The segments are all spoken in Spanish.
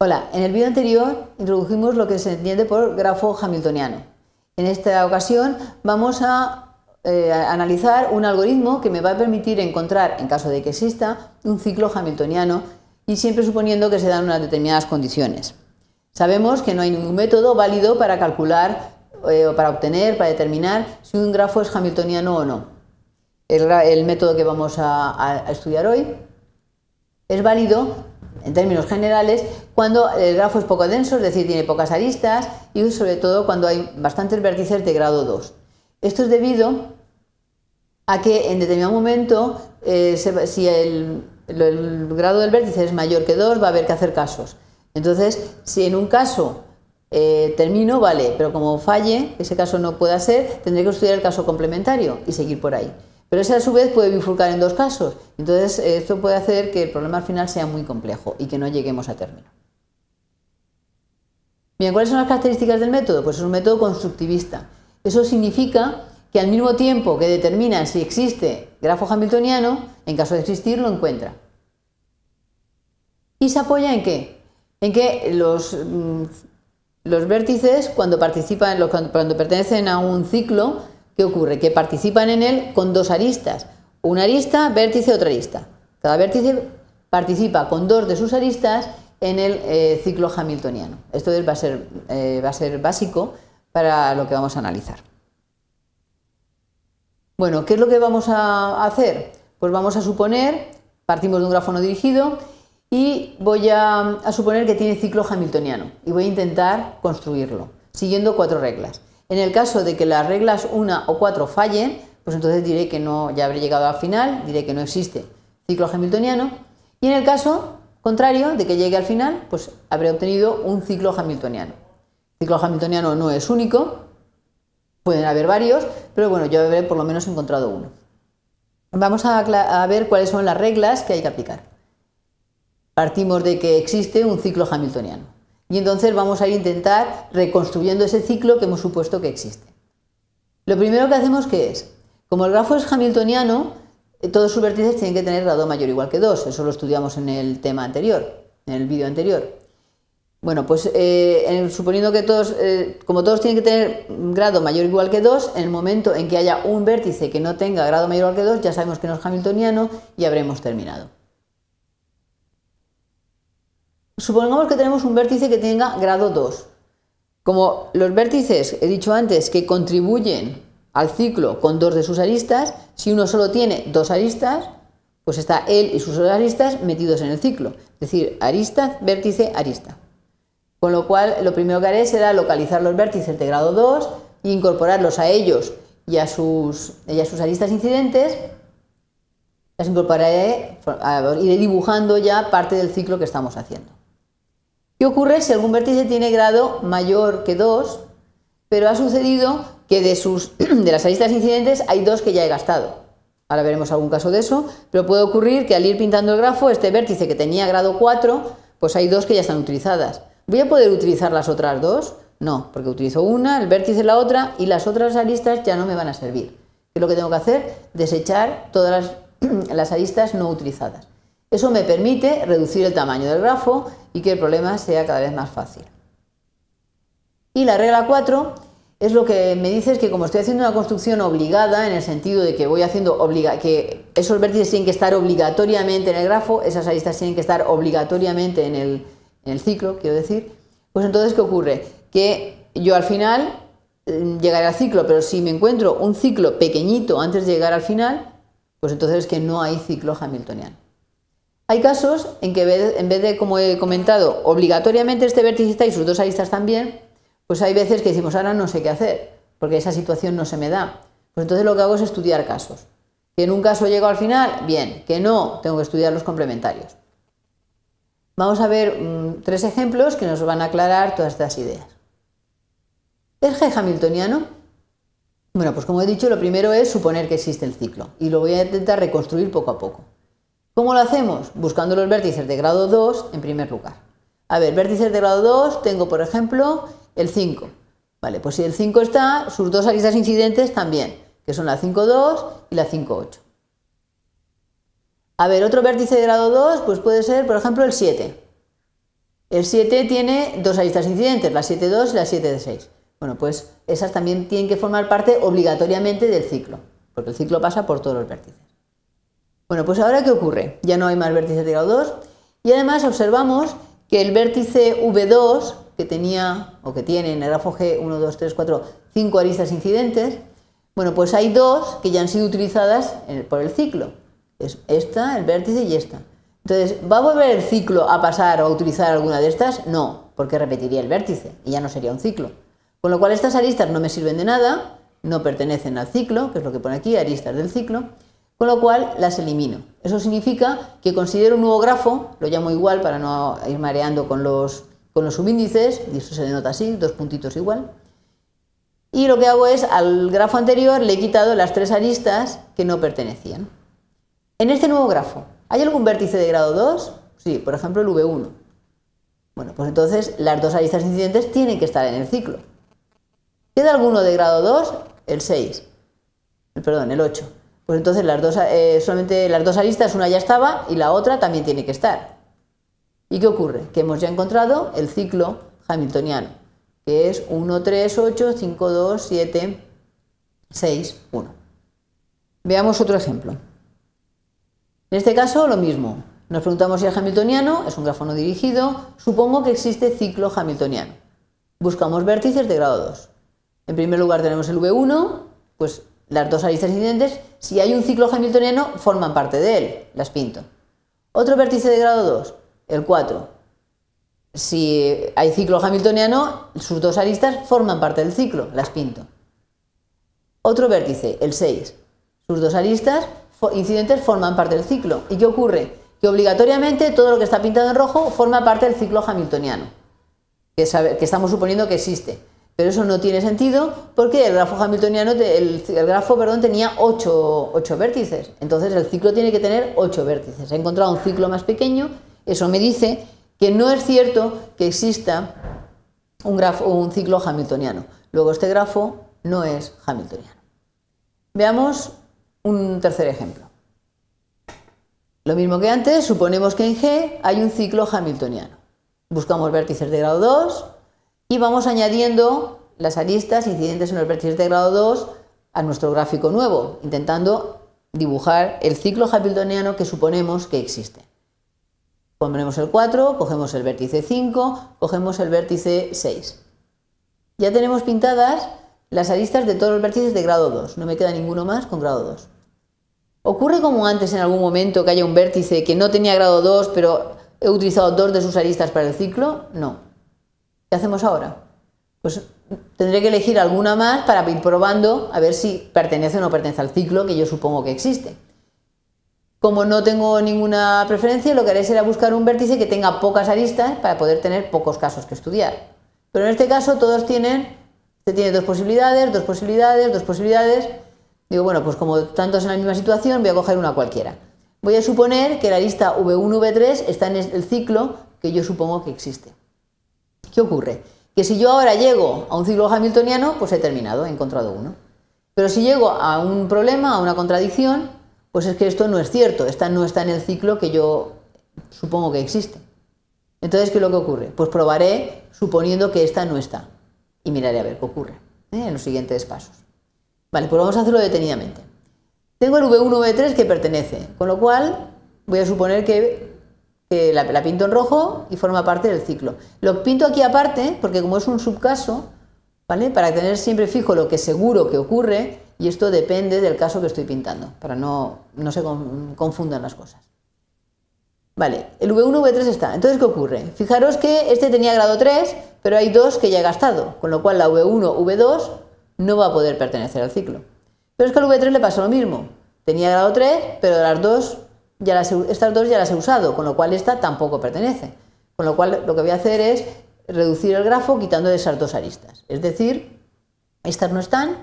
Hola, en el vídeo anterior introdujimos lo que se entiende por grafo hamiltoniano. En esta ocasión vamos eh, a, analizar un algoritmo que me va a permitir encontrar, en caso de que exista, un ciclo hamiltoniano y siempre suponiendo que se dan unas determinadas condiciones. Sabemos que no hay ningún método válido para calcular eh, o para obtener, para determinar si un grafo es hamiltoniano o no. El, método que vamos a estudiar hoy es válido en términos generales, cuando el grafo es poco denso, es decir, tiene pocas aristas, y sobre todo cuando hay bastantes vértices de grado 2. Esto es debido a que en determinado momento, eh, si el, grado del vértice es mayor que 2, va a haber que hacer casos. Entonces, si en un caso eh, termino, vale, pero como falle, ese caso no pueda ser, tendré que estudiar el caso complementario y seguir por ahí. Pero ese a su vez puede bifurcar en dos casos. Entonces, esto puede hacer que el problema al final sea muy complejo y que no lleguemos a término. Bien, ¿cuáles son las características del método? Pues es un método constructivista. Eso significa que al mismo tiempo que determina si existe grafo hamiltoniano, en caso de existir, lo encuentra. ¿Y se apoya en qué? En que los, mm, los vértices, cuando participan, cuando pertenecen a un ciclo, ¿Qué ocurre? Que participan en él con dos aristas. Una arista, vértice, otra arista. Cada vértice participa con dos de sus aristas en el eh, ciclo hamiltoniano. Esto va a, ser, eh, va a ser básico para lo que vamos a analizar. Bueno, ¿qué es lo que vamos a hacer? Pues vamos a suponer, partimos de un grafo no dirigido y voy a suponer que tiene ciclo hamiltoniano y voy a intentar construirlo, siguiendo cuatro reglas. En el caso de que las reglas 1 o 4 fallen, pues entonces diré que no, ya habré llegado al final, diré que no existe ciclo hamiltoniano. Y en el caso contrario de que llegue al final, pues habré obtenido un ciclo hamiltoniano. El ciclo hamiltoniano no es único, pueden haber varios, pero bueno, yo habré por lo menos encontrado uno. Vamos a ver cuáles son las reglas que hay que aplicar. Partimos de que existe un ciclo hamiltoniano. Y entonces vamos a intentar reconstruyendo ese ciclo que hemos supuesto que existe. Lo primero que hacemos que es, como el grafo es hamiltoniano, eh, todos sus vértices tienen que tener grado mayor o igual que 2, eso lo estudiamos en el tema anterior, en el vídeo anterior. Bueno, pues eh, suponiendo que todos, eh, como todos tienen que tener grado mayor o igual que 2, en el momento en que haya un vértice que no tenga grado mayor o igual que 2, ya sabemos que no es hamiltoniano y habremos terminado. Supongamos que tenemos un vértice que tenga grado 2. Como los vértices, he dicho antes, que contribuyen al ciclo con dos de sus aristas, si uno solo tiene dos aristas, pues está él y sus aristas metidos en el ciclo. Es decir, arista, vértice, arista. Con lo cual, lo primero que haré será localizar los vértices de grado 2 e incorporarlos a ellos y a sus, a sus aristas incidentes. Las incorporaré, iré dibujando ya parte del ciclo que estamos haciendo. ¿Qué ocurre si algún vértice tiene grado mayor que 2, pero ha sucedido que de, sus, de las aristas incidentes hay dos que ya he gastado? Ahora veremos algún caso de eso, pero puede ocurrir que al ir pintando el grafo, este vértice que tenía grado 4, pues hay dos que ya están utilizadas. ¿Voy a poder utilizar las otras dos? No, porque utilizo una, el vértice la otra y las otras aristas ya no me van a servir. ¿Qué es lo que tengo que hacer? Desechar todas las, las aristas no utilizadas. Eso me permite reducir el tamaño del grafo y que el problema sea cada vez más fácil. Y la regla 4 es lo que me es que como estoy haciendo una construcción obligada, en el sentido de que voy haciendo obliga que esos vértices tienen que estar obligatoriamente en el grafo, esas aristas tienen que estar obligatoriamente en el, en el ciclo, quiero decir, pues entonces, ¿qué ocurre? Que yo al final mm, llegaré al ciclo, pero si me encuentro un ciclo pequeñito antes de llegar al final, pues entonces es que no hay ciclo hamiltoniano. Hay casos en que en vez de, como he comentado, obligatoriamente este vértice está y sus dos aristas también, pues hay veces que decimos, ahora no sé qué hacer, porque esa situación no se me da. Pues entonces lo que hago es estudiar casos. Que en un caso llego al final, bien, que no, tengo que estudiar los complementarios. Vamos a ver mm, tres ejemplos que nos van a aclarar todas estas ideas. G hamiltoniano. Bueno, pues como he dicho, lo primero es suponer que existe el ciclo y lo voy a intentar reconstruir poco a poco. ¿Cómo lo hacemos? Buscando los vértices de grado 2 en primer lugar. A ver, vértices de grado 2 tengo, por ejemplo, el 5. Vale, pues si el 5 está, sus dos aristas incidentes también, que son la 5-2 y la 5,8. A ver, otro vértice de grado 2, pues puede ser, por ejemplo, el 7. El 7 tiene dos aristas incidentes, la 7,2 y la 7-6. Bueno, pues esas también tienen que formar parte obligatoriamente del ciclo, porque el ciclo pasa por todos los vértices. Bueno, pues ahora ¿qué ocurre? Ya no hay más vértices de grado 2 y además observamos que el vértice V2 que tenía o que tiene en el grafo G 1, 2, 3, 4, 5 aristas incidentes, bueno, pues hay dos que ya han sido utilizadas por el ciclo. Es esta, el vértice y esta. Entonces, ¿va a volver el ciclo a pasar o a utilizar alguna de estas? No, porque repetiría el vértice y ya no sería un ciclo. Con lo cual estas aristas no me sirven de nada, no pertenecen al ciclo, que es lo que pone aquí, aristas del ciclo con lo cual las elimino. Eso significa que considero un nuevo grafo, lo llamo igual para no ir mareando con los, subíndices, y eso se denota así, dos puntitos igual. Y lo que hago es, al grafo anterior le he quitado las tres aristas que no pertenecían. En este nuevo grafo, ¿hay algún vértice de grado 2? Sí, por ejemplo el V1. Bueno, pues entonces las dos aristas incidentes tienen que estar en el ciclo. ¿Queda alguno de grado 2? El 6. Perdón, el 8. Pues entonces las dos, eh, solamente las dos aristas, una ya estaba y la otra también tiene que estar. ¿Y qué ocurre? Que hemos ya encontrado el ciclo hamiltoniano, que es 1, 3, 8, 5, 2, 7, 6, 1. Veamos otro ejemplo. En este caso, lo mismo. Nos preguntamos si es hamiltoniano, es un grafo no dirigido, supongo que existe ciclo hamiltoniano. Buscamos vértices de grado 2. En primer lugar tenemos el V1, pues las dos aristas incidentes, si hay un ciclo hamiltoniano, forman parte de él, las pinto. Otro vértice de grado 2, el 4. Si hay ciclo hamiltoniano, sus dos aristas forman parte del ciclo, las pinto. Otro vértice, el 6. Sus dos aristas incidentes forman parte del ciclo. ¿Y qué ocurre? Que obligatoriamente todo lo que está pintado en rojo forma parte del ciclo hamiltoniano, que, que estamos suponiendo que existe. Pero eso no tiene sentido porque el grafo hamiltoniano, el, grafo, perdón, tenía 8, vértices. Entonces el ciclo tiene que tener 8 vértices. He encontrado un ciclo más pequeño, eso me dice que no es cierto que exista un, grafo, un ciclo hamiltoniano. Luego este grafo no es hamiltoniano. Veamos un tercer ejemplo. Lo mismo que antes, suponemos que en G hay un ciclo hamiltoniano. Buscamos vértices de grado 2, y vamos añadiendo las aristas incidentes en los vértices de grado 2 a nuestro gráfico nuevo, intentando dibujar el ciclo hamiltoniano que suponemos que existe. Pondremos el 4, cogemos el vértice 5, cogemos el vértice 6. Ya tenemos pintadas las aristas de todos los vértices de grado 2, no me queda ninguno más con grado 2. ¿Ocurre como antes en algún momento que haya un vértice que no tenía grado 2, pero he utilizado dos de sus aristas para el ciclo? No, ¿Qué hacemos ahora? Pues tendré que elegir alguna más para ir probando a ver si pertenece o no pertenece al ciclo que yo supongo que existe. Como no tengo ninguna preferencia, lo que haré será buscar un vértice que tenga pocas aristas para poder tener pocos casos que estudiar. Pero en este caso todos tienen, se tiene dos posibilidades, dos posibilidades, dos posibilidades. Digo, bueno, pues como tantos en la misma situación, voy a coger una cualquiera. Voy a suponer que la lista V1, V3 está en el ciclo que yo supongo que existe. ¿Qué ocurre? Que si yo ahora llego a un ciclo hamiltoniano, pues he terminado, he encontrado uno. Pero si llego a un problema, a una contradicción, pues es que esto no es cierto, esta no está en el ciclo que yo supongo que existe. Entonces, ¿qué es lo que ocurre? Pues probaré suponiendo que esta no está y miraré a ver qué ocurre ¿eh? en los siguientes pasos. Vale, pues vamos a hacerlo detenidamente. Tengo el V1, V3 que pertenece, con lo cual voy a suponer que eh, la, la, pinto en rojo y forma parte del ciclo. Lo pinto aquí aparte porque como es un subcaso, ¿vale? Para tener siempre fijo lo que seguro que ocurre y esto depende del caso que estoy pintando, para no, no se confundan las cosas. Vale, el V1, V3 está. Entonces, ¿qué ocurre? Fijaros que este tenía grado 3, pero hay dos que ya he gastado, con lo cual la V1, V2 no va a poder pertenecer al ciclo. Pero es que al V3 le pasa lo mismo. Tenía grado 3, pero las dos las estas dos ya las he usado, con lo cual esta tampoco pertenece. Con lo cual lo que voy a hacer es reducir el grafo quitando esas dos aristas. Es decir, estas no están,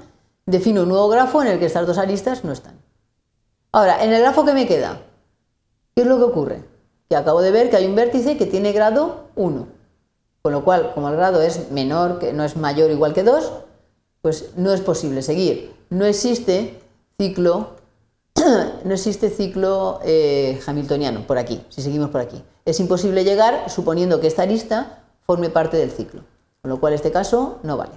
defino un nuevo grafo en el que estas dos aristas no están. Ahora, en el grafo que me queda, ¿qué es lo que ocurre? Que acabo de ver que hay un vértice que tiene grado 1, con lo cual, como el grado es menor, que no es mayor igual que 2, pues no es posible seguir. No existe ciclo no existe ciclo eh, hamiltoniano por aquí, si seguimos por aquí. Es imposible llegar suponiendo que esta arista forme parte del ciclo, con lo cual este caso no vale.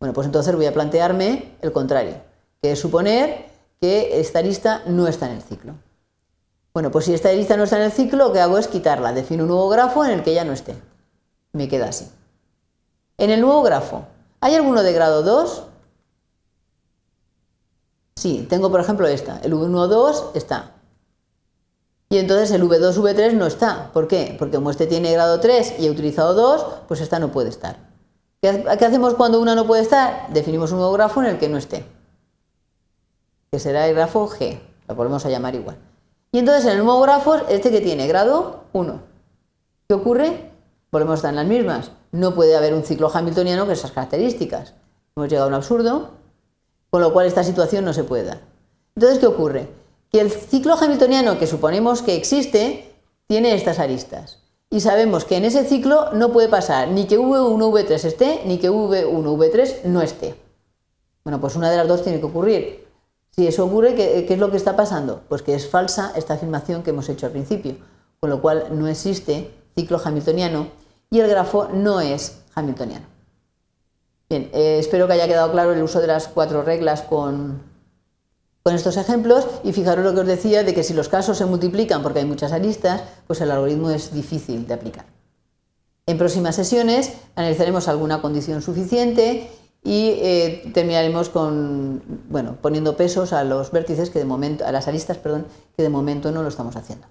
Bueno, pues entonces voy a plantearme el contrario, que es suponer que esta arista no está en el ciclo. Bueno, pues si esta arista no está en el ciclo, lo que hago es quitarla, defino un nuevo grafo en el que ya no esté. Me queda así. En el nuevo grafo, ¿hay alguno de grado 2? Sí, tengo por ejemplo esta, el V1-2 está. Y entonces el V2, V3 no está. ¿Por qué? Porque como este tiene grado 3 y he utilizado 2, pues esta no puede estar. ¿Qué, hacemos cuando una no puede estar? Definimos un nuevo grafo en el que no esté. Que será el grafo G. Lo volvemos a llamar igual. Y entonces en el nuevo grafo, este que tiene grado 1. ¿Qué ocurre? Volvemos a estar en las mismas. No puede haber un ciclo hamiltoniano con esas características. Hemos llegado a un absurdo con lo cual esta situación no se puede dar. Entonces, ¿qué ocurre? Que el ciclo hamiltoniano que suponemos que existe tiene estas aristas. Y sabemos que en ese ciclo no puede pasar ni que V1, V3 esté, ni que V1, V3 no esté. Bueno, pues una de las dos tiene que ocurrir. Si eso ocurre, ¿qué, ¿qué, es lo que está pasando? Pues que es falsa esta afirmación que hemos hecho al principio, con lo cual no existe ciclo hamiltoniano y el grafo no es hamiltoniano. Bien, eh, espero que haya quedado claro el uso de las cuatro reglas con, estos ejemplos y fijaros lo que os decía de que si los casos se multiplican porque hay muchas aristas, pues el algoritmo es difícil de aplicar. En próximas sesiones analizaremos alguna condición suficiente y eh, terminaremos con bueno, poniendo pesos a los vértices que de momento a las aristas, perdón, que de momento no lo estamos haciendo.